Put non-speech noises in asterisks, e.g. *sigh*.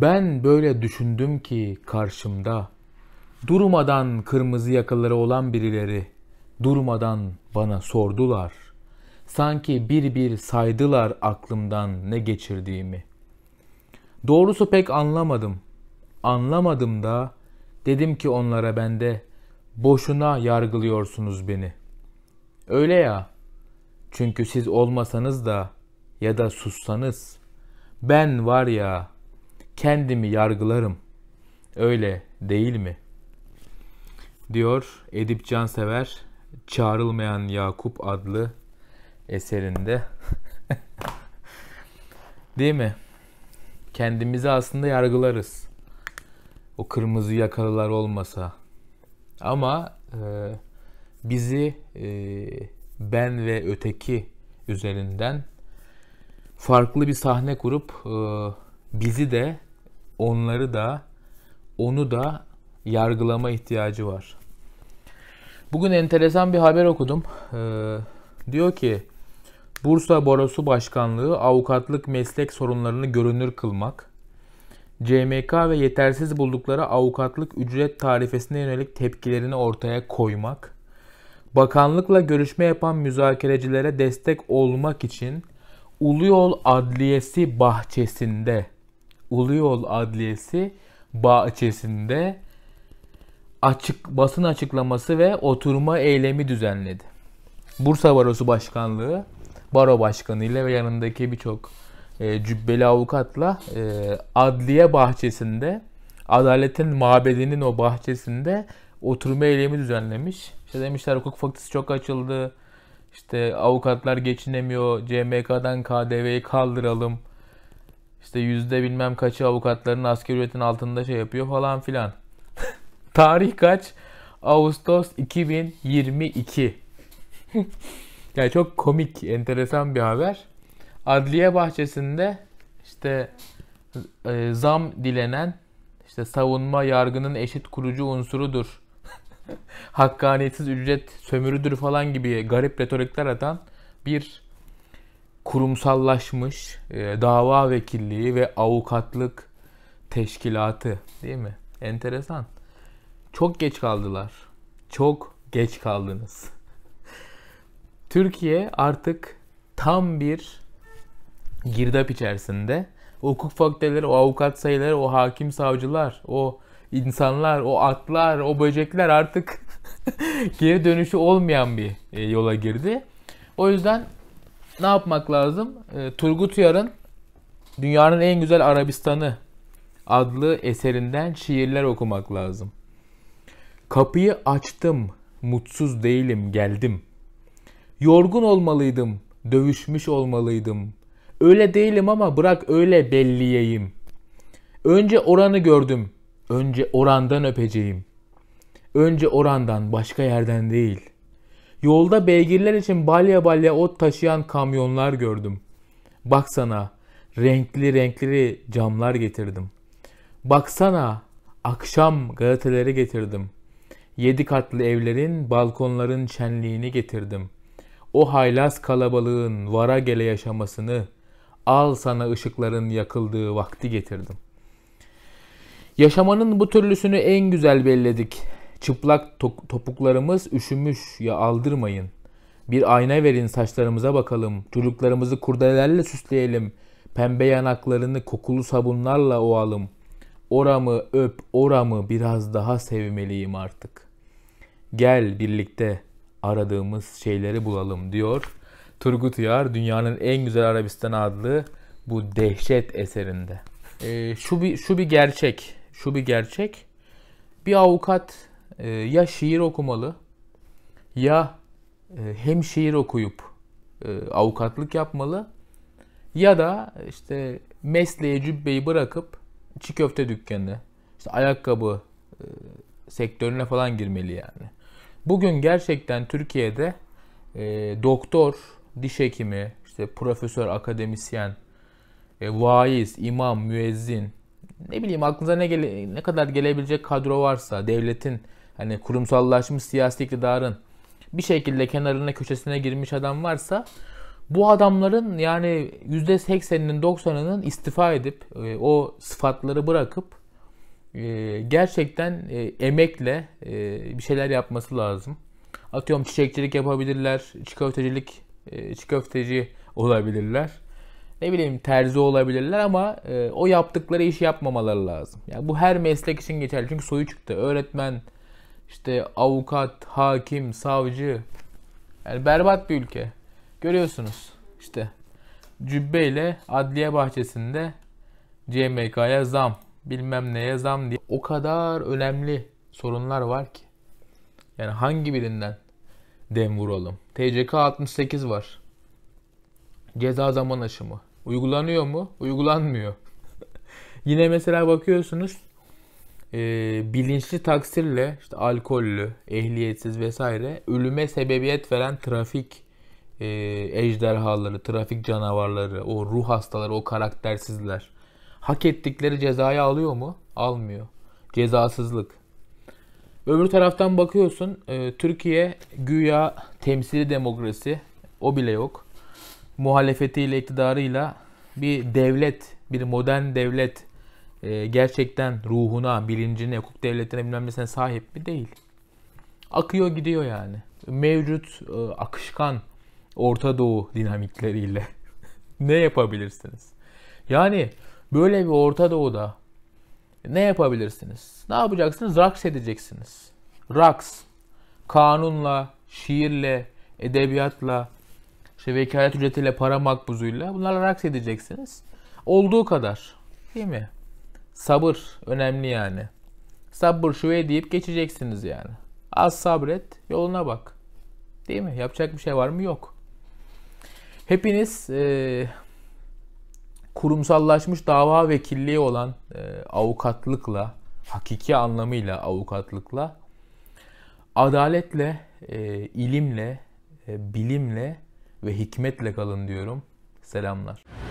Ben böyle düşündüm ki karşımda durmadan kırmızı yakaları olan birileri durmadan bana sordular. Sanki bir bir saydılar aklımdan ne geçirdiğimi. Doğrusu pek anlamadım. Anlamadım da dedim ki onlara bende boşuna yargılıyorsunuz beni. Öyle ya. Çünkü siz olmasanız da ya da sussanız ben var ya kendimi yargılarım. Öyle değil mi? Diyor Edip Cansever Çağrılmayan Yakup adlı eserinde. *laughs* değil mi? Kendimizi aslında yargılarız. O kırmızı yakalılar olmasa. Ama e, bizi e, ben ve öteki üzerinden farklı bir sahne kurup e, bizi de onları da onu da yargılama ihtiyacı var. Bugün enteresan bir haber okudum. Ee, diyor ki Bursa Borosu Başkanlığı avukatlık meslek sorunlarını görünür kılmak. CMK ve yetersiz buldukları avukatlık ücret tarifesine yönelik tepkilerini ortaya koymak. Bakanlıkla görüşme yapan müzakerecilere destek olmak için Uluyol Adliyesi bahçesinde Uluyol Adliyesi bahçesinde açık basın açıklaması ve oturma eylemi düzenledi. Bursa Barosu Başkanlığı baro başkanı ile ve yanındaki birçok e, cübbeli avukatla e, adliye bahçesinde adaletin mabedinin o bahçesinde oturma eylemi düzenlemiş. İşte demişler hukuk fakültesi çok açıldı. İşte avukatlar geçinemiyor. CMK'dan KDV'yi kaldıralım. İşte yüzde bilmem kaçı avukatların asgari ücretin altında şey yapıyor falan filan. *laughs* Tarih kaç? Ağustos 2022. *laughs* yani çok komik, enteresan bir haber. Adliye bahçesinde işte e, zam dilenen işte savunma yargının eşit kurucu unsurudur. *laughs* Hakkaniyetsiz ücret sömürüdür falan gibi garip retorikler atan bir kurumsallaşmış e, dava vekilliği ve avukatlık teşkilatı değil mi? Enteresan. Çok geç kaldılar. Çok geç kaldınız. *laughs* Türkiye artık tam bir girdap içerisinde. O hukuk fakülteleri, o avukat sayıları, o hakim savcılar, o insanlar, o atlar, o böcekler artık *laughs* geri dönüşü olmayan bir e, yola girdi. O yüzden ne yapmak lazım? E, Turgut Uyar'ın Dünyanın En Güzel Arabistanı adlı eserinden şiirler okumak lazım. Kapıyı açtım, mutsuz değilim, geldim. Yorgun olmalıydım, dövüşmüş olmalıydım. Öyle değilim ama bırak öyle belliyeyim. Önce oranı gördüm, önce orandan öpeceğim. Önce orandan, başka yerden değil.'' Yolda beygirler için balya balya ot taşıyan kamyonlar gördüm. Baksana renkli renkli camlar getirdim. Baksana akşam gazeteleri getirdim. Yedi katlı evlerin balkonların şenliğini getirdim. O haylaz kalabalığın vara gele yaşamasını al sana ışıkların yakıldığı vakti getirdim. Yaşamanın bu türlüsünü en güzel belledik. Çıplak to- topuklarımız üşümüş ya aldırmayın. Bir ayna verin saçlarımıza bakalım. Çocuklarımızı kurdelerle süsleyelim. Pembe yanaklarını kokulu sabunlarla ovalım. Oramı öp, oramı biraz daha sevmeliyim artık. Gel birlikte aradığımız şeyleri bulalım diyor. Turgut Uyar dünyanın en güzel Arabistan adlı bu dehşet eserinde. Ee, şu bir şu bir gerçek, şu bir gerçek. Bir avukat e, ya şiir okumalı ya e, hem şiir okuyup e, avukatlık yapmalı ya da işte mesleğe cübbeyi bırakıp çiğ köfte dükkanı, işte ayakkabı e, sektörüne falan girmeli yani. Bugün gerçekten Türkiye'de e, doktor, diş hekimi, işte profesör, akademisyen, e, vaiz, imam, müezzin, ne bileyim aklınıza ne gele, ne kadar gelebilecek kadro varsa devletin hani kurumsallaşmış siyasi iktidarın bir şekilde kenarına köşesine girmiş adam varsa bu adamların yani %80'inin 90'ının istifa edip e, o sıfatları bırakıp e, gerçekten e, emekle bir şeyler yapması lazım. Atıyorum çiçekçilik yapabilirler, çikolatecilik, e, çikolateci olabilirler. Ne bileyim terzi olabilirler ama o yaptıkları işi yapmamaları lazım. Yani bu her meslek için geçerli. Çünkü soyu çıktı. Öğretmen, işte avukat, hakim, savcı. Yani berbat bir ülke. Görüyorsunuz işte cübbeyle adliye bahçesinde CMK'ya zam, bilmem neye zam diye o kadar önemli sorunlar var ki. Yani hangi birinden dem vuralım? TCK 68 var. Ceza zaman aşımı. Uygulanıyor mu? Uygulanmıyor. *laughs* Yine mesela bakıyorsunuz e, bilinçli taksirle işte alkollü, ehliyetsiz vesaire ölüme sebebiyet veren trafik e, ejderhaları, trafik canavarları, o ruh hastaları, o karaktersizler hak ettikleri cezayı alıyor mu? Almıyor. Cezasızlık. Öbür taraftan bakıyorsun e, Türkiye güya temsili demokrasi o bile yok. Muhalefetiyle iktidarıyla bir devlet, bir modern devlet e, gerçekten ruhuna, bilincine, hukuk devletine bilmem nesine sahip mi? Değil. Akıyor gidiyor yani. Mevcut e, akışkan Orta Doğu dinamikleriyle *laughs* ne yapabilirsiniz? Yani böyle bir Orta Doğu'da ne yapabilirsiniz? Ne yapacaksınız? Raks edeceksiniz. Raks. Kanunla, şiirle, edebiyatla, işte vekalet ücretiyle, para makbuzuyla bunlarla raks edeceksiniz. Olduğu kadar. Değil mi? Sabır önemli yani. Sabır şuraya deyip geçeceksiniz yani. Az sabret, yoluna bak. Değil mi? Yapacak bir şey var mı? Yok. Hepiniz e, kurumsallaşmış dava vekilliği olan e, avukatlıkla, hakiki anlamıyla avukatlıkla, adaletle, e, ilimle, e, bilimle ve hikmetle kalın diyorum. Selamlar.